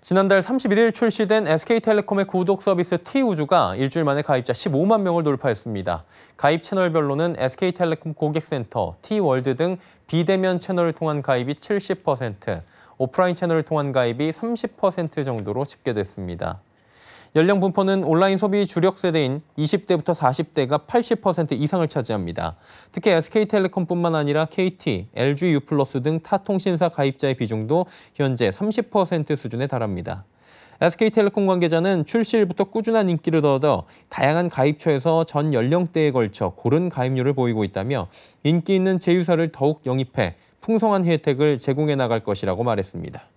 지난달 31일 출시된 SK텔레콤의 구독 서비스 T우주가 일주일 만에 가입자 15만 명을 돌파했습니다. 가입 채널별로는 SK텔레콤 고객센터, T월드 등 비대면 채널을 통한 가입이 70%, 오프라인 채널을 통한 가입이 30% 정도로 집계됐습니다. 연령 분포는 온라인 소비 주력 세대인 20대부터 40대가 80% 이상을 차지합니다. 특히 SK텔레콤뿐만 아니라 KT, LG U+ 등타 통신사 가입자의 비중도 현재 30% 수준에 달합니다. SK텔레콤 관계자는 출시일부터 꾸준한 인기를 얻어 다양한 가입처에서 전 연령대에 걸쳐 고른 가입률을 보이고 있다며 인기 있는 제휴사를 더욱 영입해 풍성한 혜택을 제공해 나갈 것이라고 말했습니다.